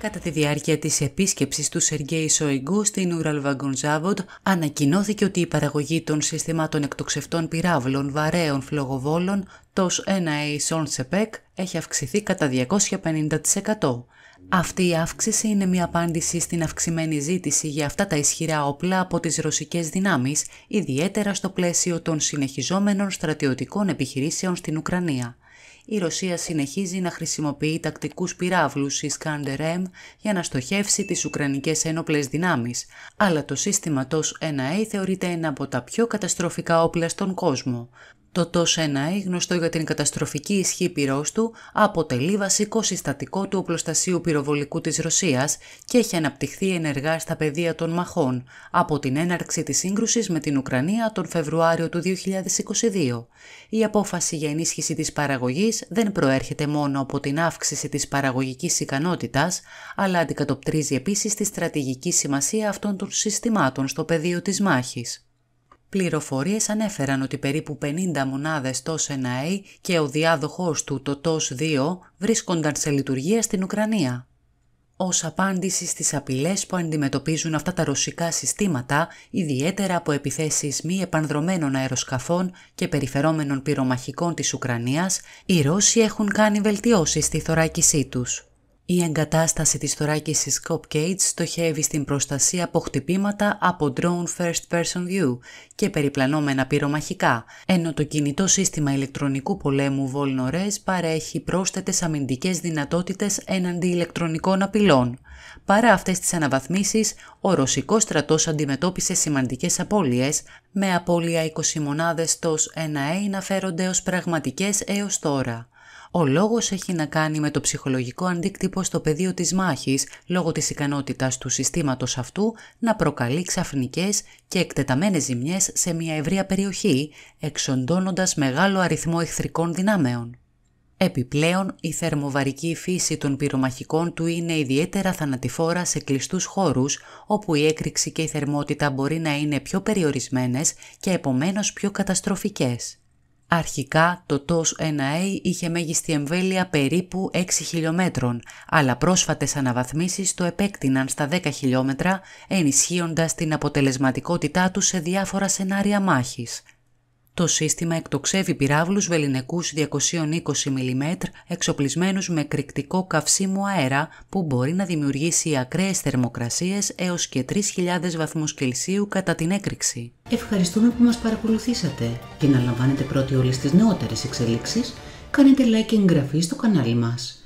Κατά τη διάρκεια της επίσκεψης του Σεργέη Σοϊγκού στην Ουραλβαγκονζάβοντ ανακοινώθηκε ότι η παραγωγή των συστημάτων εκτοξευτών πυράβλων βαρέων φλογοβόλων τος 1A Sonsepec έχει αυξηθεί κατά 250%. Αυτή η αύξηση είναι μια απάντηση στην αυξημένη ζήτηση για αυτά τα ισχυρά όπλα από τις ρωσικές δυνάμεις, ιδιαίτερα στο πλαίσιο των συνεχιζόμενων στρατιωτικών επιχειρήσεων στην Ουκρανία η Ρωσία συνεχίζει να χρησιμοποιεί τακτικούς πυράβλους Iskander M για να στοχεύσει τις Ουκρανικές ένοπλες δυνάμεις, αλλά το σύστημα TOS 1A θεωρείται ένα από τα πιο καταστροφικά όπλα στον κόσμο. Το TOS 1A, γνωστό για την καταστροφική ισχύ πυρός του, αποτελεί βασικό συστατικό του οπλοστασίου πυροβολικού της Ρωσίας και έχει αναπτυχθεί ενεργά στα πεδία των μαχών από την έναρξη της σύγκρουσης με την Ουκρανία τον Φεβρουάριο του 2022. Η απόφαση για ενίσχυση της παραγωγής δεν προέρχεται μόνο από την αύξηση της παραγωγικής ικανότητας, αλλά αντικατοπτρίζει επίσης τη στρατηγική σημασία αυτών των συστημάτων στο πεδίο της μάχης. Πληροφορίες ανέφεραν ότι περίπου 50 μονάδες TOS 1A και ο διάδοχός του το TOS 2 βρίσκονταν σε λειτουργία στην Ουκρανία ως απάντηση στις απειλές που αντιμετωπίζουν αυτά τα ρωσικά συστήματα, ιδιαίτερα από επιθέσεις μη επανδρομένων αεροσκαφών και περιφερόμενων πυρομαχικών της Ουκρανίας, οι Ρώσοι έχουν κάνει βελτιώσεις στη θωράκισή τους. Η εγκατάσταση της θωράκισης Copcage στοχεύει στην προστασία από χτυπήματα από drone first person view και περιπλανόμενα πυρομαχικά, ενώ το κινητό σύστημα ηλεκτρονικού πολέμου Volnores παρέχει πρόσθετες αμυντικές δυνατότητες έναντι ηλεκτρονικών απειλών. Παρά αυτές τις αναβαθμίσεις, ο ρωσικός στρατός αντιμετώπισε σημαντικές απώλειες, με απώλεια 20 μονάδες τος 1A να φέρονται ως πραγματικές έως τώρα. Ο λόγος έχει να κάνει με το ψυχολογικό αντίκτυπο στο πεδίο της μάχης λόγω της ικανότητας του συστήματος αυτού να προκαλεί ξαφνικές και εκτεταμένες ζημιές σε μια ευρεία περιοχή, εξοντώνοντας μεγάλο αριθμό εχθρικών δυνάμεων. Επιπλέον, η θερμοβαρική φύση των πυρομαχικών του είναι ιδιαίτερα θανατηφόρα σε κλειστούς χώρους, όπου η έκρηξη και η θερμότητα μπορεί να είναι πιο περιορισμένες και επομένως πιο καταστροφικές. Αρχικά το TOS 1A είχε μέγιστη εμβέλεια περίπου 6 χιλιόμετρων, αλλά πρόσφατες αναβαθμίσεις το επέκτηναν στα 10 χιλιόμετρα, ενισχύοντας την αποτελεσματικότητά του σε διάφορα σενάρια μάχης – το σύστημα εκτοξεύει πυράβλους βεληνικούς 220 mm εξοπλισμένους με κρυκτικό καυσίμου αέρα που μπορεί να δημιουργήσει ακραίες θερμοκρασίες έως και 3.000 βαθμούς Κελσίου κατά την έκρηξη. Ευχαριστούμε που μας παρακολουθήσατε και να λαμβάνετε πρώτοι όλες τις νεότερες εξελίξεις, κάνετε like και εγγραφή στο κανάλι μας.